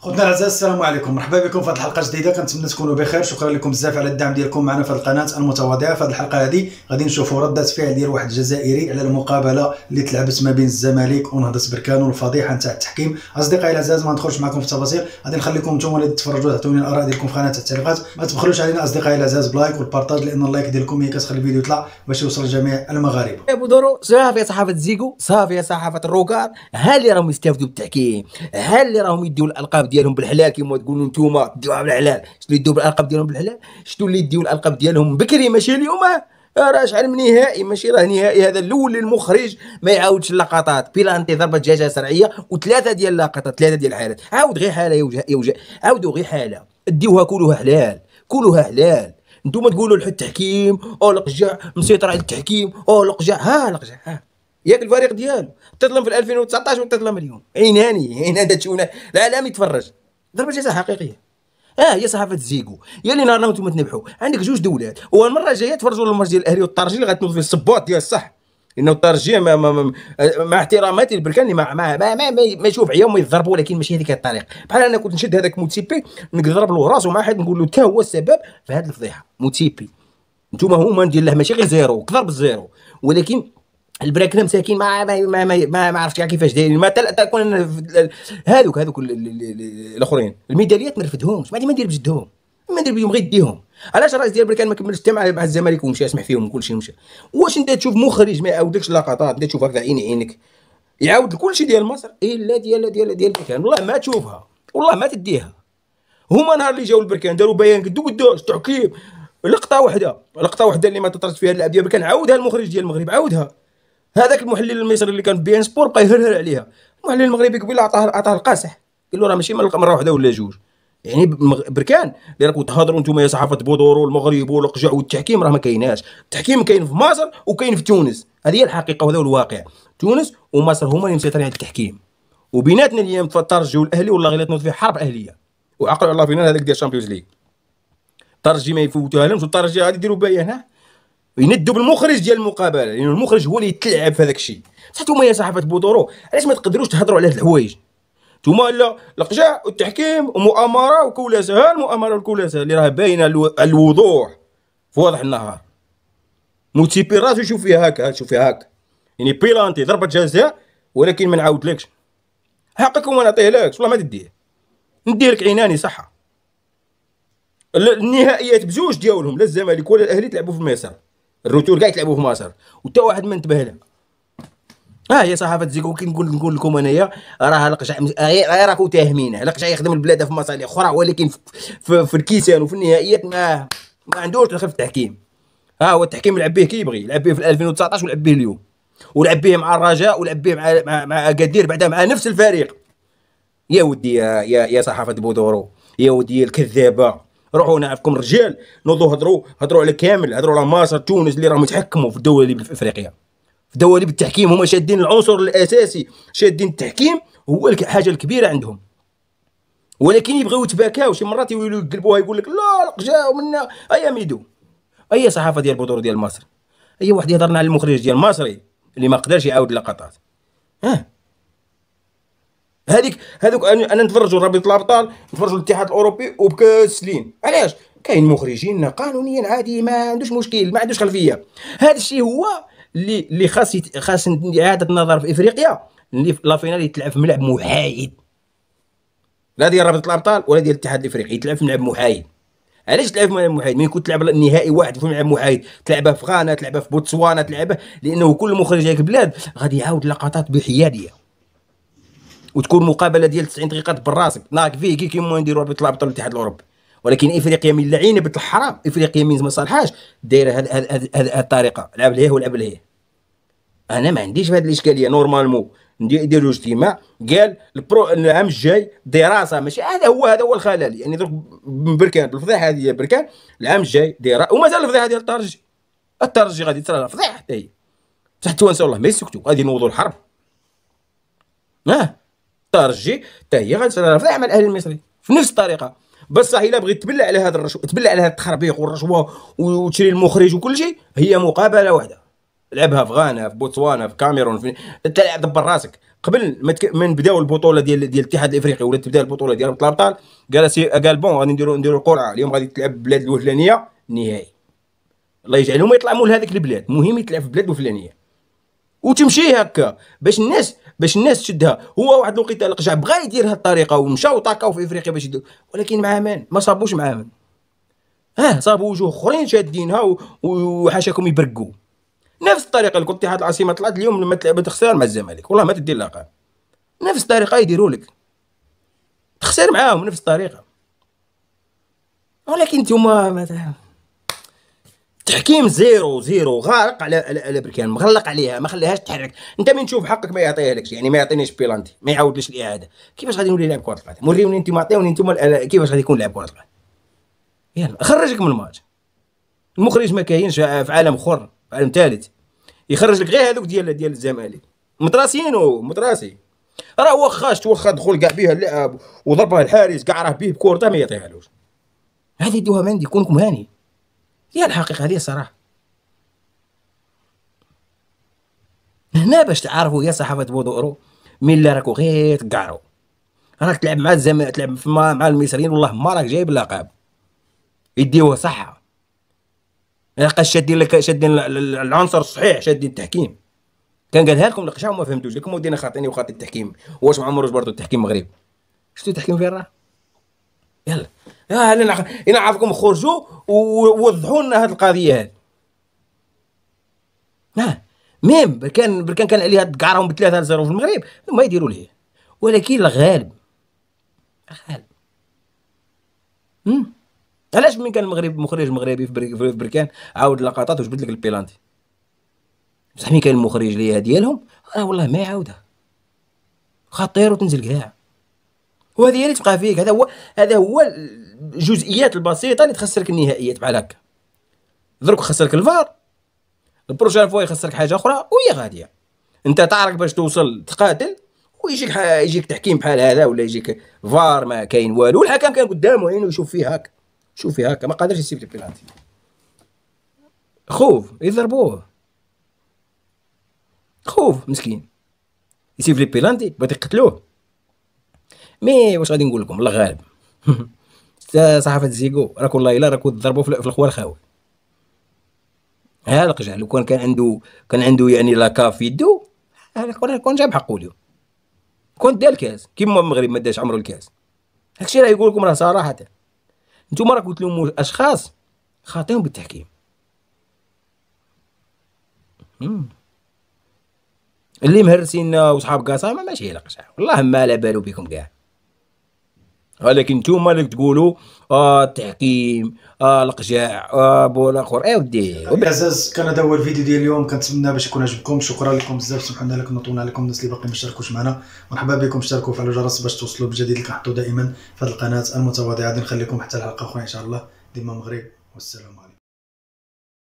خوتنا الاعزاء السلام عليكم مرحبا بكم في الحلقه الجديده كنتمنى تكونوا بخير شكرا لكم بزاف على الدعم ديالكم معنا في القناه المتواضعه في هذه الحلقه هذه غادي نشوفوا رده فعل ديال واحد الجزائري على المقابله اللي تلعبت ما بين الزمالك ونهضه بركان والفضيحه نتاع التحكيم اصدقائي الاعزاء ما ندخلش معكم في التفاصيل غادي نخليكم نتوما اللي تتفرجوا تعطوني الاراء ديالكم في قناه التعليقات ما تبخلوش علينا اصدقائي الاعزاء بلايك والبارطاج لان اللايك ديالكم هي كتخلي الفيديو يطلع باش يوصل لجميع المغاربه ابو دورو صافي صحافه زيكو صافي صحافه الروكار ها اللي راهم يستافدوا بالتحكيم ها اللي راهم يديوا الالقاب الالقاب ديالهم كيما تقولوا انتم ديوها بالحلال شنو يديو بالالقاب ديالهم بالحلال شنو اللي يديو الالقاب ديالهم بكري ماشي اليوم راه شحال من نهائي ماشي راه نهائي هذا الاول المخرج ما يعاودش اللقطات بيلانتي ضربه دجاجه سرعيه وثلاثه ديال اللقطات ثلاثه ديال الحالات عاود غير حاله يوجه يوجه عاودوا غير حاله ديوها كلها حلال كلها حلال نتوما تقولوا التحكيم او القجع مسيطر على التحكيم او القجع ها القجع ها ياك الفريق ديالو تظلم في 2019 وتظلم اليوم عيناني عيناني عين هذا العالم يتفرج ضربه جزاء حقيقيه اه يا صحافه زيكو يا اللي نهار وانتم تنبحوا عندك جوج دولات والمره الجايه تفرجوا الماتش ديال الاهلي والترجي اللي غتنوض في الصباط ديال الصح لانه الترجي مع, مع, مع احتراماتي البركاني ما ما ما, ما, ما يشوف عيا يضربوا ولكن ماشي هذيك الطريق بحال انا كنت نشد هذاك موتيبي نضرب له راسه مع حد نقول له تا هو السبب في هذه الفضيحه موتيبي نتوما هما ندير له ماشي غير زيرو كثر بالزيرو ولكن البراك مساكين ما ما ما ما, ما, ما عرفتش يعني كيفاش دايرين ما تكون هذوك هذوك الاخرين الميداليات ما نرفدهمش ما ندير بجدهم ما ندير بهم غير يديهم علاش الرئيس ديال بريكان ما كملش حتى مع الزمالك ومشى يسمح فيهم وكل شيء مشى واش انت تشوف مخرج ما يعاودكش لقطات انت تشوف هكذا عيني عينك يعاود كل شيء ديال مصر الا إيه، ديال ديال ديال بريكان والله ما تشوفها والله ما تديها هما نهار اللي جاو البركان داروا بيان قدو قدو تحكيم لقطه واحده لقطه واحده اللي ما تطرت فيها اللاعب ديال بركان عاودها المخرج ديال المغرب عاودها هذاك المحلل المصري اللي كان بي ان سبور بقى يهرهر عليها المحلل المغربي قبيله عطاه عطاه القاصح قال له راه ماشي مره واحده ولا جوج يعني بركان اللي راكم تهضروا انتم يا صحافه بودور والمغرب والقجع والتحكيم راه ما كايناش التحكيم كاين في مصر وكاين في تونس هذه هي الحقيقه وهذا هو الواقع تونس ومصر هما اللي مسيطرين على التحكيم وبيناتنا اليوم ترجعوا الاهلي والله غير تنوض في حرب اهليه وعقل على فينا هذاك ديال الشامبيونز ليغ الترجي ما يفوتوها لهمش والترجي غادي يديروا بها هنا يندوا بالمخرج ديال المقابله لان يعني المخرج هو اللي يتلعب في هذاك الشيء بصح نتوما يا صحافه بودورو علاش ما تقدروش تهضروا على هاد الحوايج نتوما لا القجع والتحكيم ومؤامره وكولاسه ها المؤامره والكولاسه اللي راه باينه الوضوح في واضح النهار موتيبي راسو شوف فيها هكا شوف فيها هكا يعني بيلانتي ضربه جزاء ولكن ما نعاودلكش حقك وما نعطيهلكش والله ما تديه ندير لك عيناني صحه النهائيات بجوج ديالهم لا الزمالك ولا الاهلي تلعبوا في الميسر الروتور كاع يتلعبوا في مصر وتا واحد ما انتبه لها ها آه هي صحافه زيكو كي نقول نقول لكم انايا راه القشع غير راكو تاهمينه القشع يخدم البلاد في مصالح اخرى ولكن في, في, الكيسان وفي النهائيات ما ما عندوش دخل في التحكيم ها آه هو التحكيم لعب به كي يبغي لعب به في 2019 ولعب به اليوم ولعب به مع الرجاء ولعب به مع مع, مع اكادير بعدها مع نفس الفريق يا ودي يا يا, يا صحافه بودورو يا ودي الكذابه روحوا نعرفكم رجال نوضوا هضروا هضروا على كامل هضروا على مصر تونس اللي راهم يتحكموا في الدول اللي في افريقيا في الدول اللي بالتحكيم هما شادين العنصر الاساسي شادين التحكيم هو الحاجه الكبيره عندهم ولكن يبغيو يتباكاو شي مرات يوليو يقلبوها يقول لك لا القجا منا ايا ميدو اي صحافه ديال بودور ديال مصر اي واحد يهضرنا على المخرج ديال مصري اللي ما قدرش يعاود لقطات اه هذيك هذوك انا نتفرجوا رابطه الابطال نتفرجوا الاتحاد الاوروبي وبكاسلين علاش كاين مخرجين قانونيا عادي ما عندوش مشكل ما عندوش خلفيه هذا الشيء هو اللي اللي خاص خاص اعاده النظر في افريقيا اللي لا فينال يتلعب في ملعب محايد لا ديال رابطه الابطال ولا ديال الاتحاد الافريقي يتلعب في ملعب محايد علاش تلعب في ملعب محايد من كنت تلعب نهائي واحد في ملعب محايد تلعبه في غانا تلعبه في بوتسوانا تلعبه لانه كل مخرج هذيك البلاد غادي يعاود لقطات بحياديه وتكون مقابله ديال 90 دقيقه براسك راسك ناك فيه كي كيما نديروا ربط الابطال الاتحاد الاوروبي ولكن افريقيا من لعينه بنت الحرام افريقيا من ما صالحاش دايره هذه الطريقه لعب ليه ولعب ليه انا ما عنديش بهذه الاشكاليه نورمالمون نديروا اجتماع قال البرو العام الجاي دراسه ماشي هذا هو هذا هو الخلل يعني درك بركان بالفضيحه هذه بركان العام الجاي دراسه ومازال الفضيحه ديال الترجي الترجي غادي ترى فضيحه حتى هي بصح التوانسه إيه. والله ما يسكتوا غادي نوضوا الحرب ها الترجي حتى هي غتنافع مع الاهلي المصري في نفس الطريقه بصح الا بغيت تبلع على هذا الرشوه تبلع على هذا التخربيق والرشوه وتشري المخرج وكل شيء هي مقابله واحده لعبها في غانا في بوتسوانا في كاميرون في تلعب دبر راسك قبل ما تك... من بداو البطوله ديال ديال الاتحاد الافريقي ولا تبدا البطوله ديال بطل الابطال قال سي... قال بون غادي نديرو نديرو القرعه اليوم غادي تلعب بلاد الوهلانيه نهائي الله يجعلهم يطلعوا لهذيك البلاد مهم يتلعب في بلاد الوهلانيه وتمشي هكا باش الناس باش الناس تشدها هو واحد الوقيته القجع بغا يدير هذه الطريقه ومشى وطاكاو في افريقيا باش يدير ولكن مع من ما صابوش مع من ها صابوا وجوه اخرين شادينها وحاشاكم يبرقوا نفس الطريقه اللي كنت هاد العاصمه طلعت اليوم لما تخسر مع الزمالك والله ما تدي لاقا نفس الطريقه يديروا لك تخسر معاهم نفس الطريقه ولكن نتوما مثلا تحكيم زيرو زيرو غارق على على بركان مغلق عليها ما خليهاش تحرك انت من تشوف حقك ما يعطيها لكش يعني ما يعطينيش بيلانتي ما يعاودليش الاعاده كيفاش غادي نولي لاعب كره القدم وريوني انت عطيوني انتم كيفاش غادي يكون لاعب كره القدم يلا خرجك من الماتش المخرج ما كاينش في عالم اخر في عالم ثالث يخرج لك غير هذوك ديال ديال الزمالك متراسين ومتراسي راه واخاش توخا دخل كاع بها اللعب وضربها الحارس كاع راه بيه بكورته ما يعطيهالوش هذه دوها من عندي كونكم هاني هي الحقيقه هذه صراحه هنا باش تعرفوا يا صحافه بودورو مين اللي راكو غير تقعروا راك تلعب مع الزمان تلعب مع المصريين والله ما راك جايب لقب يديوه صحه لقا شادين لك شادين العنصر الصحيح شادين التحكيم كان قالها لكم القشعه وما فهمتوش لكم ودينا خاطيني وخاطي التحكيم واش ما عمروش برضو التحكيم مغرب شفتو التحكيم فين راه انا نعرفكم خرجوا ووضحوا لنا هذه القضيه هذه اه ميم بركان بركان كان عليها تقعرهم بثلاثة زيرو في المغرب ما يديروا ليه ولكن الغالب الغالب علاش من كان المغرب مخرج مغربي في بركان عاود لقطات وجبد لك البيلانتي بصح مين كان المخرج ليها ديالهم راه والله ما يعاودها خطير وتنزل كاع وهذه هي اللي تبقى فيك هذا هو هذا هو الجزئيات البسيطه اللي تخسرك النهائيات بحال هكا درك خسرك الفار البروشان فوا يخسرك حاجه اخرى وهي غاديه انت تعرك باش توصل تقاتل ويجيك يجيك تحكيم بحال هذا ولا يجيك فار ما كاين والو الحكم كان قدامه عينه يشوف فيه هكا شوف فيه هكا ما قادرش يسيب البينالتي خوف يضربوه خوف مسكين يسيب لي بيلانتي بغيت يقتلوه مي واش غادي نقول لكم الله غالب صحافه زيكو راك والله الا راكو تضربوا في الخوال خاوي هالق جا لو كان كان عنده كان عنده يعني لا في يدو كون كون جاب حقو اليوم كون دا الكاس كيما المغرب ما داش عمرو الكاس هادشي راه يقول لكم راه صراحه نتوما راكم تلوموا اشخاص خاطئين بالتحكيم اللي مهرسين وصحاب قاسم ماشي يلقش والله ما على بالو بكم كاع ولكن نتوما اللي تقولوا آه التحكيم آه القجاع آه بول اخر اي ودي عزاز كان هذا هو الفيديو ديال اليوم كنتمنى باش يكون عجبكم شكرا لكم بزاف سمحنا لكم نطولنا لكم الناس اللي باقي ما اشتركوش معنا مرحبا بكم اشتركوا وفعلوا الجرس باش توصلوا بالجديد اللي كنحطوا دائما في هذه القناه المتواضعه غادي نخليكم حتى الحلقه اخرى ان شاء الله ديما مغرب والسلام عليكم